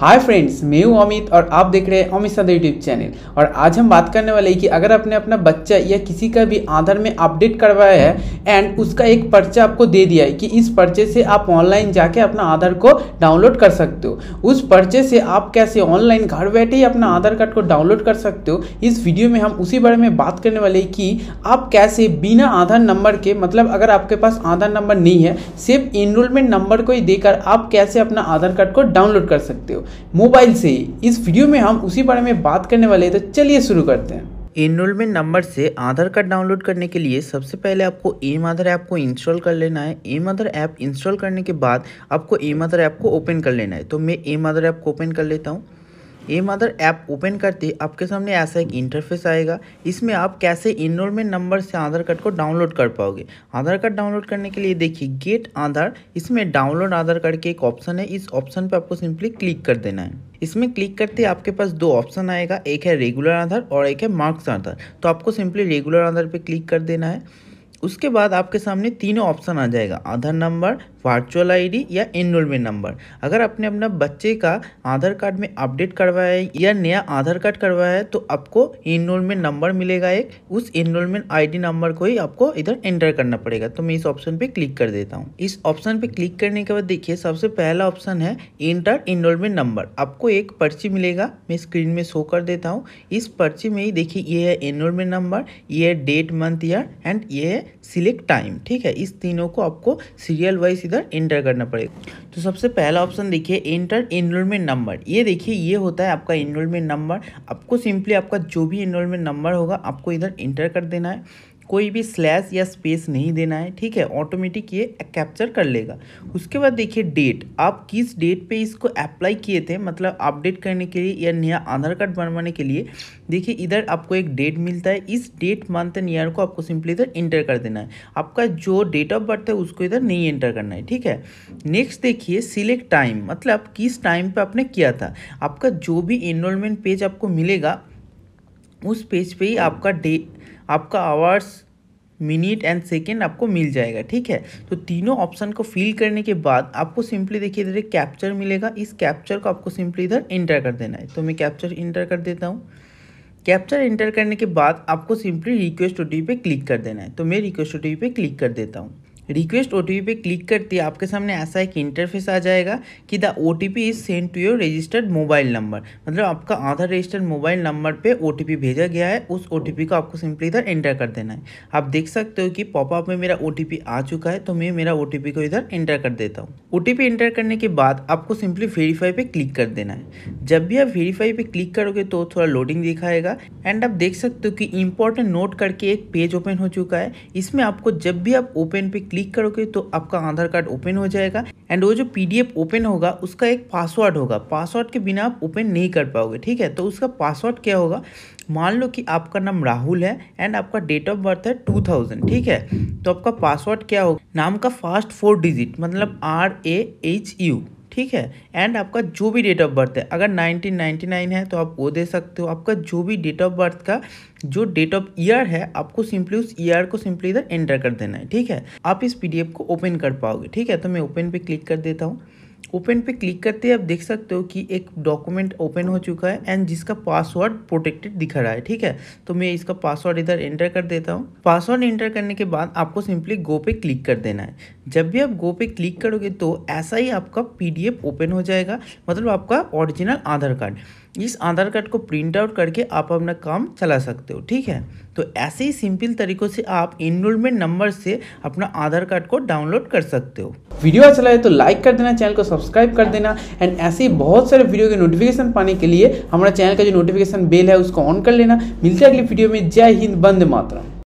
hi friends मैं हूं अमित और आप देख रहे हैं अमित सदा यूट्यूब चैनल और आज हम बात करने वाले हैं कि अगर आपने अपना बच्चा या किसी का भी आधार में अपडेट करवाया है एंड उसका एक पर्चा आपको दे दिया है कि इस पर्चे से आप ऑनलाइन जाके अपना आधार को डाउनलोड कर सकते हो उस पर्चे से आप कैसे ऑनलाइन घर बैठे ही अपना आधार कार्ड को डाउनलोड कर सकते हो इस वीडियो में हम उसी बारे में बात करने वाले हैं कि आप कैसे बिना आधार नंबर के मतलब अगर आपके पास आधार नंबर नहीं है सिर्फ इनरोलमेंट नंबर को ही देकर आप कैसे अपना आधार कार्ड को डाउनलोड कर सकते हो मोबाइल से इस वीडियो में हम उसी बारे में बात करने वाले हैं तो चलिए शुरू करते हैं एनरोलमेंट नंबर से आधार कार्ड डाउनलोड करने के लिए सबसे पहले आपको एम आधार ऐप को इंस्टॉल कर लेना है एम आधार ऐप इंस्टॉल करने के बाद आपको एम आधार ऐप को ओपन कर लेना है तो मैं एम आधार ऐप को ओपन कर लेता हूँ ये मदर ऐप ओपन करते आपके सामने ऐसा एक इंटरफेस आएगा इसमें आप कैसे इनरोलमेंट नंबर से आधार कार्ड को डाउनलोड कर पाओगे आधार कार्ड डाउनलोड करने के लिए देखिए गेट आधार इसमें डाउनलोड आधार कार्ड के एक ऑप्शन है इस ऑप्शन पर आपको सिंपली क्लिक कर देना है इसमें क्लिक करते ही आपके पास दो ऑप्शन आएगा एक है रेगुलर आधार और एक है मार्क्स आधार तो आपको सिंपली रेगुलर आधार पर क्लिक कर देना है उसके बाद आपके सामने तीनों ऑप्शन आ जाएगा आधार नंबर वर्चुअल आईडी या इनरोलमेंट नंबर अगर आपने अपना बच्चे का आधार कार्ड में अपडेट करवाया है या नया आधार कार्ड करवाया है तो आपको इनरोलमेंट नंबर मिलेगा एक उस इनरोलमेंट आईडी नंबर को ही आपको इधर एंटर करना पड़ेगा तो मैं इस ऑप्शन पे क्लिक कर देता हूँ इस ऑप्शन पे क्लिक करने के बाद देखिए सबसे पहला ऑप्शन है इंटर इनरोलमेंट नंबर आपको एक पर्ची मिलेगा मैं स्क्रीन में शो कर देता हूँ इस पर्ची में ही देखिए ये है इनरोलमेंट नंबर ये है डेट मंथ ईयर एंड ये है सिलेक्ट टाइम ठीक है इस तीनों को आपको सीरियल वाइज इधर इंटर करना पड़ेगा तो सबसे पहला ऑप्शन देखिए इंटर इनरोलमेंट नंबर ये देखिए ये होता है आपका इनरोलमेंट नंबर आपको सिंपली आपका जो भी इनरोलमेंट नंबर होगा आपको इधर इंटर कर देना है कोई भी स्लैश या स्पेस नहीं देना है ठीक है ऑटोमेटिक ये कैप्चर कर लेगा उसके बाद देखिए डेट आप किस डेट पे इसको अप्लाई किए थे मतलब अपडेट करने के लिए या नया आधार कार्ड बनवाने के लिए देखिए इधर आपको एक डेट मिलता है इस डेट मंथ एंड ईयर को आपको सिंपली इधर इंटर कर देना है आपका जो डेट ऑफ बर्थ है उसको इधर नहीं इंटर करना है ठीक है नेक्स्ट देखिए सिलेक्ट टाइम मतलब किस टाइम पर आपने किया था आपका जो भी इनरोलमेंट पेज आपको मिलेगा उस पेज पे ही आपका डे आपका आवर्स मिनट एंड सेकेंड आपको मिल जाएगा ठीक है तो तीनों ऑप्शन को फिल करने के बाद आपको सिंपली देखिए इधर एक कैप्चर मिलेगा इस कैप्चर को आपको सिंपली इधर इंटर कर देना है तो मैं कैप्चर इंटर कर देता हूँ कैप्चर इंटर करने के बाद आपको सिंपली रिक्वेस्ट ओ पे क्लिक कर देना है तो मैं रिक्वेस्ट ओ पे क्लिक कर देता हूँ रिक्वेस्ट ओ पे क्लिक करते ही आपके सामने ऐसा एक इंटरफेस आ जाएगा कि the O T P is send to your registered mobile number मतलब आपका आधार रजिस्टर्ड मोबाइल नंबर पे ओ भेजा गया है उस ओ को आपको सिंपली इधर एंटर कर देना है आप देख सकते हो कि पॉपअप में मेरा ओ आ चुका है तो मैं मेरा ओ को इधर एंटर कर देता हूँ ओ एंटर करने के बाद आपको सिंपली वेरीफाई पे क्लिक कर देना है जब भी आप वेरीफाई पे क्लिक करोगे तो थोड़ा लोडिंग दिखाएगा एंड आप देख सकते हो कि इंपॉर्टेंट नोट करके एक पेज ओपन हो चुका है इसमें आपको जब भी आप ओपन पे क्लिक क्लिक करोगे तो आपका आधार कार्ड ओपन हो जाएगा एंड वो जो पीडीएफ ओपन होगा उसका एक पासवर्ड होगा पासवर्ड के बिना आप ओपन नहीं कर पाओगे ठीक है तो उसका पासवर्ड क्या होगा मान लो कि आपका नाम राहुल है एंड आपका डेट ऑफ बर्थ है टू थाउजेंड ठीक है तो आपका पासवर्ड क्या होगा नाम का फास्ट फोर डिजिट मतलब आर ए एच यू ठीक है एंड आपका जो भी डेट ऑफ बर्थ है अगर 1999 है तो आप वो दे सकते हो आपका जो भी डेट ऑफ बर्थ का जो डेट ऑफ ईयर है आपको सिंपली उस ईयर को सिंपली इधर एंटर कर देना है ठीक है आप इस पी को ओपन कर पाओगे ठीक है तो मैं ओपन पे क्लिक कर देता हूँ ओपन पे क्लिक करते ही आप देख सकते हो कि एक डॉक्यूमेंट ओपन हो चुका है एंड जिसका पासवर्ड प्रोटेक्टेड दिखा रहा है ठीक है तो मैं इसका पासवर्ड इधर एंटर कर देता हूँ पासवर्ड एंटर करने के बाद आपको सिंपली गो पे क्लिक कर देना है जब भी आप गो पे क्लिक करोगे तो ऐसा ही आपका पीडीएफ ओपन हो जाएगा मतलब आपका ओरिजिनल आधार कार्ड इस आधार कार्ड को प्रिंट आउट करके आप अपना काम चला सकते हो ठीक है तो ऐसे ही सिंपल तरीक़ों से आप इनरोलमेंट नंबर से अपना आधार कार्ड को डाउनलोड कर सकते हो वीडियो अच्छा लगे तो लाइक कर देना चैनल को सब्सक्राइब कर देना एंड ऐसे ही बहुत सारे वीडियो के नोटिफिकेशन पाने के लिए हमारा चैनल का जो नोटिफिकेशन बेल है उसको ऑन कर लेना मिलते अगली अगले वीडियो में जय हिंद बंद मात्रा